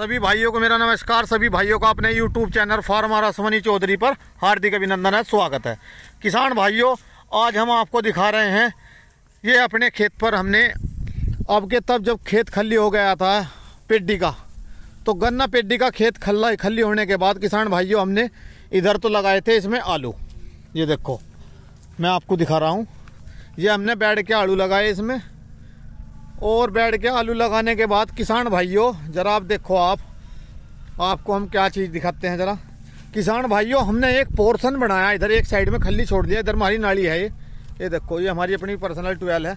सभी भाइयों को मेरा नमस्कार सभी भाइयों का अपने YouTube channel farmer Ashwani Chaudhary पर हार्दिक अभिनंदन है स्वागत है किसान भाइयों आज हम आपको दिखा रहे हैं ये अपने खेत पर हमने आपके तब जब खेत खली हो गया था पेड्डी का तो गन्ना पेड्डी का खेत खल्ला खली होने के बाद किसान भाइयों हमने इधर तो लगाए थे इसमें आलू ये देखो मैं आपको दिखा रहा हूँ ये हमने बैठ के आलू लगाए इसमें और बैठ के आलू लगाने के बाद किसान भाइयों ज़रा आप देखो आप आपको हम क्या चीज़ दिखाते हैं ज़रा किसान भाइयों हमने एक पोर्शन बनाया इधर एक साइड में खली छोड़ दिया इधर हमारी नाली है ये ये देखो ये हमारी अपनी पर्सनल ट्वेल है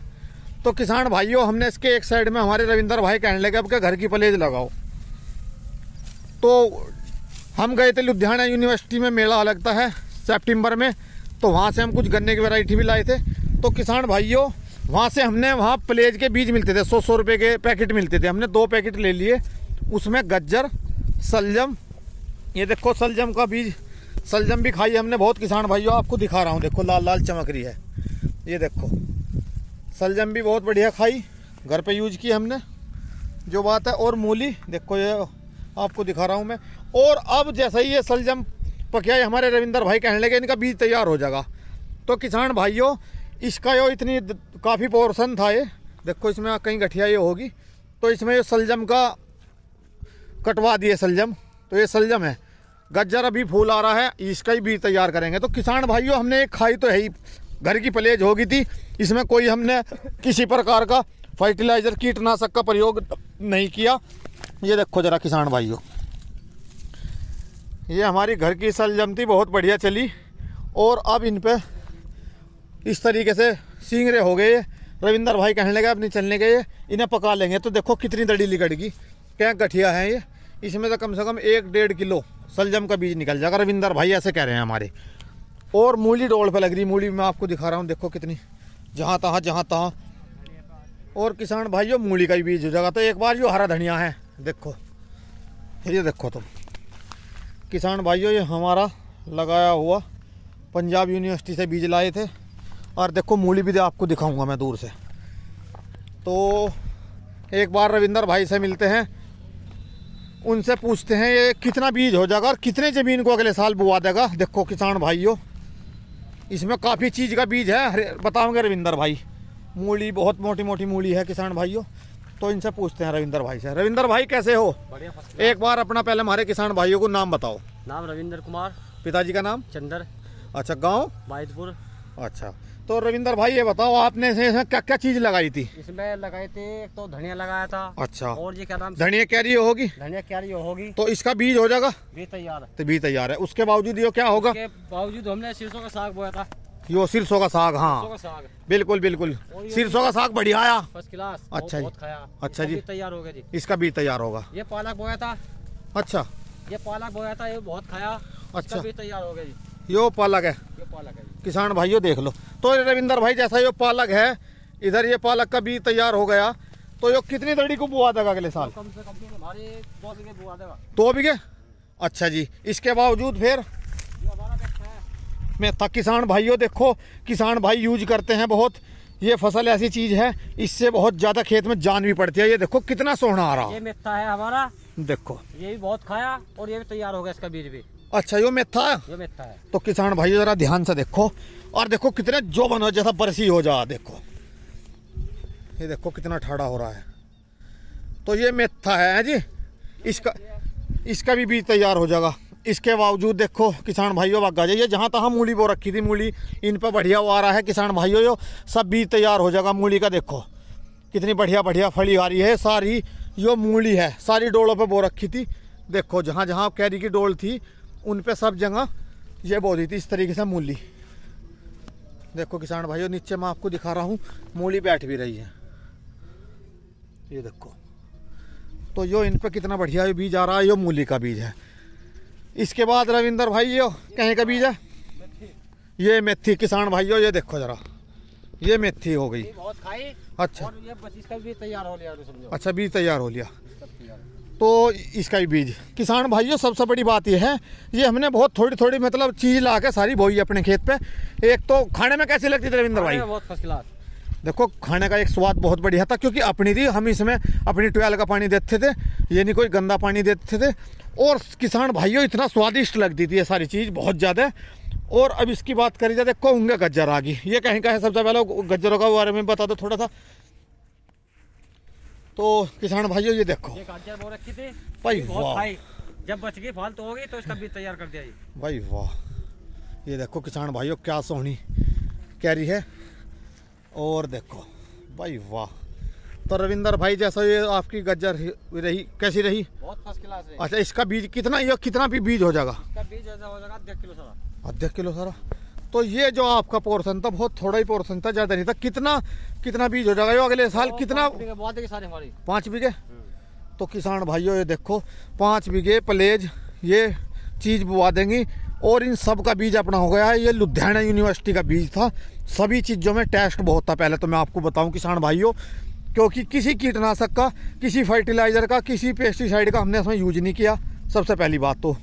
तो किसान भाइयों हमने इसके एक साइड में हमारे रविंदर भाई कहने लगे आपके घर की पलेज लगाओ तो हम गए थे लुधियाना यूनिवर्सिटी में मेला लगता है सेप्टेम्बर में तो वहाँ से हम कुछ गन्ने की वैरायटी भी लाए थे तो किसान भाइयों वहाँ से हमने वहाँ प्लेज के बीज मिलते थे सौ सौ रुपये के पैकेट मिलते थे हमने दो पैकेट ले लिए उसमें गज्जर सलजम ये देखो सलजम का बीज सलजम भी खाई हमने बहुत किसान भाइयों आपको दिखा रहा हूँ देखो लाल लाल चमक रही है ये देखो सलजम भी बहुत बढ़िया खाई घर पे यूज की हमने जो बात है और मूली देखो ये आपको दिखा रहा हूँ मैं और अब जैसा ही ये सलजम पकिया हमारे रविंदर भाई कहने लगे इनका बीज तैयार हो जाएगा तो किसान भाइयों इसका यो इतनी काफ़ी पोर्सन था ये देखो इसमें कहीं गठिया ये होगी तो इसमें ये सलजम का कटवा दिए सलजम तो ये सलजम है गज्जर अभी फूल आ रहा है इसका ही बीज तैयार करेंगे तो किसान भाइयों हमने एक खाई तो है ही घर की पलेज होगी थी इसमें कोई हमने किसी प्रकार का फर्टिलाइज़र कीटनाशक का प्रयोग नहीं किया ये देखो ज़रा किसान भाइयों ये हमारी घर की सलजम थी बहुत बढ़िया चली और अब इन पर इस तरीके से सिंगरे हो गए रविंदर भाई कहने लगे अपनी चलने गए इन्हें पका लेंगे तो देखो कितनी दड़ी गई क्या गठिया है ये इसमें तो कम से कम एक डेढ़ किलो सलजम का बीज निकल जाएगा रविंदर भाई ऐसे कह रहे हैं हमारे और मूली डोल पर लग रही मूली मैं आपको दिखा रहा हूँ देखो कितनी जहाँ तहाँ जहाँ तहाँ और किसान भाइयों मूली का ही बीज हो जाएगा तो एक बार जो हरा धनिया है देखो ये देखो तुम तो। किसान भाइयों ये हमारा लगाया हुआ पंजाब यूनिवर्सिटी से बीज लाए थे और देखो मूली भी दे आपको दिखाऊंगा मैं दूर से तो एक बार रविंदर भाई से मिलते हैं उनसे पूछते हैं ये कितना बीज हो जाएगा और कितने ज़मीन को अगले साल बुआ देगा देखो किसान भाइयों इसमें काफ़ी चीज़ का बीज है बताऊंगे रविंदर भाई मूली बहुत मोटी मोटी मूली है किसान भाइयों तो इनसे पूछते हैं रविंदर भाई से रविंदर भाई कैसे हो एक बार अपना पहले हमारे किसान भाइयों को नाम बताओ नाम रविंदर कुमार पिताजी का नाम चंदर अच्छा गाँव बाइदपुर अच्छा तो रविंदर भाई ये बताओ आपने इसमें क्या क्या चीज लगाई थी इसमें लगाई थी तो धनिया लगाया था अच्छा और ये क्या नाम धनिया कैरी होगी धनिया कैरी होगी तो इसका बीज हो जाएगा बीज तैयार है तो बीज तैयार है उसके बावजूद ये क्या होगा बावजूद हमने सिरसों का साग बोया था यो सिरसों का साग हाँ साग। बिल्कुल बिल्कुल सिरसों का साग बढ़िया आया फर्स्ट क्लास अच्छा जी अच्छा जी तैयार हो गया जी इसका बीज तैयार होगा ये पालक बोया था अच्छा ये पालक बोया था ये बहुत खाया अच्छा तैयार हो गया जी यो पालक है किसान भाइयों देख लो तो रविंदर भाई जैसा ये पालक है इधर ये पालक का बीज तैयार हो गया तो ये कितनी दड़ी को बुआ देगा अगले साल कम से कम हमारे दो बीघे बुआ देगा दो बीघे अच्छा जी इसके बावजूद फिर मैं था किसान भाइयों देखो किसान भाई यूज करते हैं बहुत ये फसल ऐसी चीज है इससे बहुत ज्यादा खेत में जान भी पड़ती है ये देखो कितना सोना आ रहा ये मेथा है हमारा देखो ये भी बहुत खाया और ये भी तैयार हो गया इसका बीज भी अच्छा यो मेथा है तो किसान भाई जरा ध्यान से देखो और देखो कितने जो बनो जैसा बरसी हो जा देखो ये देखो कितना ठाड़ा हो रहा है तो ये मेथा है जी इसका इसका भी बीज तैयार हो जाएगा इसके बावजूद देखो किसान भाइयों वागा जाइए जहाँ तहाँ मूली बो रखी थी मूली इन पर बढ़िया वो आ रहा है किसान भाइयों यो सब बीज तैयार हो जाएगा मूली का देखो कितनी बढ़िया बढ़िया फली आ रही है सारी यो मूली है सारी डोलों पर बो रखी थी देखो जहाँ जहाँ कैरी की डोल थी उन पे सब जगह ये बो दी थी इस तरीके से मूली देखो किसान भाइयों नीचे मैं आपको दिखा रहा हूँ मूली बैठ भी रही है ये देखो तो यो इन पे कितना बढ़िया बीज आ रहा है यो मूली का बीज है इसके बाद रविंदर भाई यो कहीं का बीज है ये मेथी किसान भाइयों ये देखो जरा ये मेथी हो गई बहुत खाई अच्छा और ये इसका बीज तैयार हो लिया अच्छा बीज तैयार हो लिया तो इसका ही बीज किसान भाइयों सबसे बड़ी बात यह है ये हमने बहुत थोड़ी थोड़ी मतलब चीज़ ला के सारी बोई अपने खेत पे एक तो खाने में कैसी लगती थी रविंद्र भाई बहुत फर्स्ट क्लास देखो खाने का एक स्वाद बहुत बढ़िया था क्योंकि अपनी थी हम इसमें अपनी ट्वेल का पानी देते थे ये नहीं कोई गंदा पानी देते थे और किसान भाइयों इतना स्वादिष्ट लगती थी ये सारी चीज़ बहुत ज़्यादा और अब इसकी बात करी जाए देखो होंगे गज्जर आगे ये कहीं का है सबसे पहले गज्जरों का बारे में बता दो थोड़ा सा तो किसान भाइयों ये देखो भाई वाह जब बच गई फाल तो हो गई तो इसका बीज तैयार कर दिया भाई वाह ये देखो किसान भाइयों क्या सोहनी कैरी है और देखो भाई वाह तो रविंदर भाई जैसा ये आपकी गज्जर रही कैसी रही बहुत फर्स्ट क्लास रही अच्छा इसका बीज कितना ये कितना भी बीज हो जाएगा इसका बीज हो जाएगा आधा किलो सारा आधा किलो सारा तो ये जो आपका पोर्सन था बहुत थोड़ा ही पोर्सन था ज़्यादा नहीं था कितना कितना बीज हो जाएगा ये अगले साल कितना पाँच बीघे तो किसान भाइयों ये देखो पाँच बीघे पलेज ये चीज़ बुवा देंगी और इन सब का बीज अपना हो गया है ये लुधियाना यूनिवर्सिटी का बीज था सभी चीज़ों में टेस्ट बहुत था पहले तो मैं आपको बताऊं किसान भाइयों क्योंकि किसी कीटनाशक का किसी फर्टिलाइज़र का किसी पेस्टिसाइड का हमने इसमें यूज नहीं किया सबसे पहली बात तो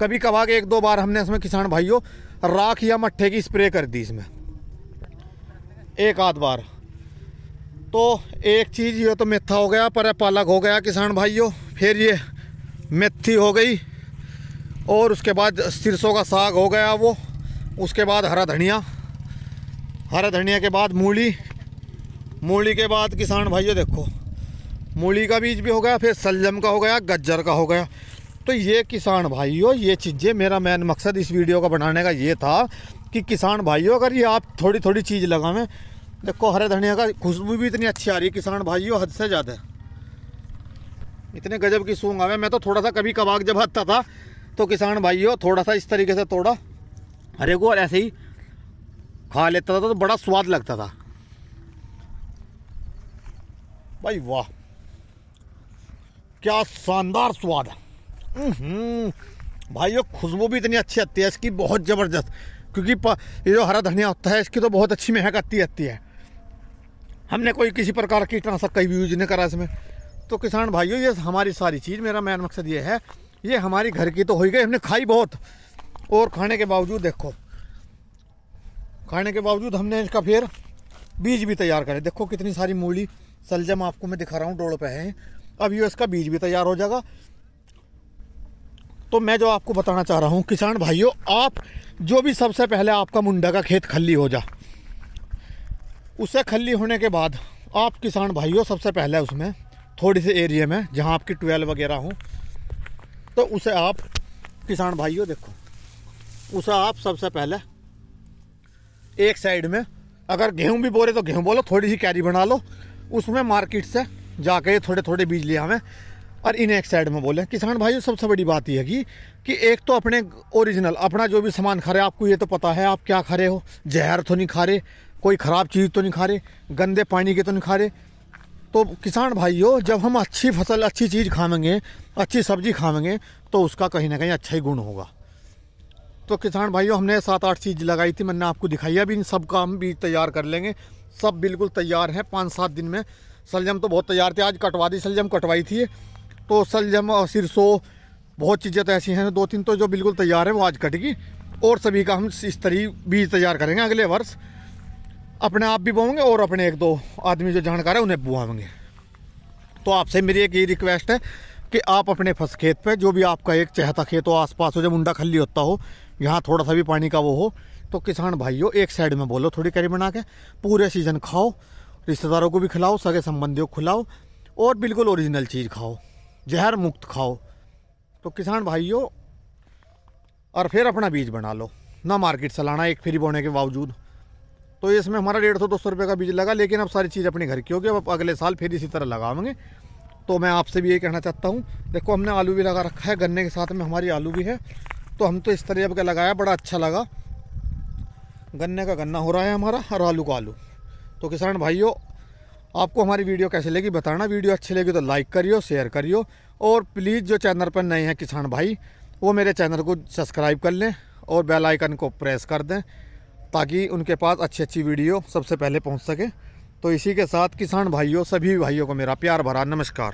कभी कभार एक दो बार हमने इसमें किसान भाइयों राख या मट्ठे की स्प्रे कर दी इसमें एक आध बार तो एक चीज़ ये तो मेथा हो गया पर पालक हो गया किसान भाइयों फिर ये मेथी हो गई और उसके बाद सिरसों का साग हो गया वो उसके बाद हरा धनिया हरा धनिया के बाद मूली मूली के बाद किसान भाइयों देखो मूली का बीज भी हो गया फिर सलजम का हो गया गज्जर का हो गया तो ये किसान भाइयों ये चीज़ें मेरा मेन मकसद इस वीडियो का बनाने का ये था कि किसान भाइयों अगर ये आप थोड़ी थोड़ी चीज़ लगावें देखो हरे धनिया का खुशबू भी इतनी अच्छी आ रही है किसान भाइयों हद से ज़्यादा इतने गजब की सूंग आवे मैं तो थोड़ा सा कभी कबाक जब हदता था तो किसान भाइयों थोड़ा सा इस तरीके से तोड़ा हरे को ऐसे ही खा लेता था तो बड़ा स्वाद लगता था भाई वाह क्या शानदार स्वाद है हम्म। भाई ये खुशबू भी इतनी अच्छी आती है इसकी बहुत ज़बरदस्त क्योंकि ये जो हरा धनिया होता है इसकी तो बहुत अच्छी महक आती आती है हमने कोई किसी प्रकार की कीटनाशक कहीं भी यूज नहीं करा इसमें तो किसान भाइयों ये हमारी सारी चीज़ मेरा मेन मकसद ये है ये हमारी घर की तो हो गई हमने खाई बहुत और खाने के बावजूद देखो खाने के बावजूद हमने इसका फिर बीज भी तैयार करे देखो कितनी सारी मूली सलजम आपको मैं दिखा रहा हूँ डोड़ पे है अब ये इसका बीज भी तैयार हो जाएगा तो मैं जो आपको बताना चाह रहा हूँ किसान भाइयों आप जो भी सबसे पहले आपका मुंडा का खेत खली हो जा उसे खली होने के बाद आप किसान भाइयों सबसे पहले उसमें थोड़ी से एरिया में जहाँ आपकी ट्वेल वगैरह हो तो उसे आप किसान भाइयों देखो उसे आप सबसे पहले एक साइड में अगर गेहूं भी बोरे तो गेहूं बोलो थोड़ी सी कैरी बना लो उसमें मार्केट से जाके थोड़े थोड़े बीज लिया हमें और इन्हें एक साइड में बोले किसान भाइयों सबसे बड़ी बात यह है कि एक तो अपने ओरिजिनल अपना जो भी सामान खा रहे आपको ये तो पता है आप क्या खा रहे हो जहर तो नहीं खा रहे कोई ख़राब चीज़ तो नहीं खा रहे गंदे पानी के तो नहीं खा रहे तो किसान भाइयों जब हम अच्छी फसल अच्छी चीज़ खाएंगे अच्छी सब्जी खाएंगे तो उसका कहीं ना कहीं अच्छा ही गुण होगा तो किसान भाइयों हमने सात आठ चीज़ लगाई थी मैंने आपको दिखाई अभी इन सब का हम बीज तैयार कर लेंगे सब बिल्कुल तैयार है पाँच सात दिन में सलजम तो बहुत तैयार थे आज कटवा दी सलजम कटवाई थी तो सलजम और सिरसों बहुत चीज़ें तो ऐसी हैं दो तीन तो जो बिल्कुल तैयार है वो आज कटेगी और सभी का हम इस तरह बीज तैयार करेंगे अगले वर्ष अपने आप भी बोएंगे और अपने एक दो आदमी जो जानकार है उन्हें बुआवेंगे तो आपसे मेरी एक ये रिक्वेस्ट है कि आप अपने फस खेत पर जो भी आपका एक चहता खेत हो आसपास हो जब मुंडा खली होता हो यहाँ थोड़ा सा भी पानी का वो हो तो किसान भाइयों एक साइड में बोलो थोड़ी करी बना के पूरे सीज़न खाओ रिश्तेदारों को भी खिलाओ सगे संबंधियों को खिलाओ और बिल्कुल ओरिजिनल चीज़ खाओ जहर मुक्त खाओ तो किसान भाइयों और फिर अपना बीज बना लो ना मार्केट से लाना एक फ्री बोने के बावजूद तो इसमें हमारा डेढ़ सौ दो सौ रुपये का बीज लगा लेकिन अब सारी चीज़ अपने घर की होगी अब अगले साल फिर इसी तरह लगाएंगे तो मैं आपसे भी ये कहना चाहता हूँ देखो हमने आलू भी लगा रखा है गन्ने के साथ में हमारी आलू भी है तो हम तो इस तरह का लगाया बड़ा अच्छा लगा गन्ने का गन्ना हो रहा है हमारा और आलू का आलू तो किसान भाइयों आपको हमारी वीडियो कैसी लगी बताना वीडियो अच्छी लगी तो लाइक करियो शेयर करियो और प्लीज़ जो चैनल पर नए हैं किसान भाई वो मेरे चैनल को सब्सक्राइब कर लें और बेल आइकन को प्रेस कर दें ताकि उनके पास अच्छी अच्छी वीडियो सबसे पहले पहुंच सके तो इसी के साथ किसान भाइयों सभी भाइयों को मेरा प्यार भरा नमस्कार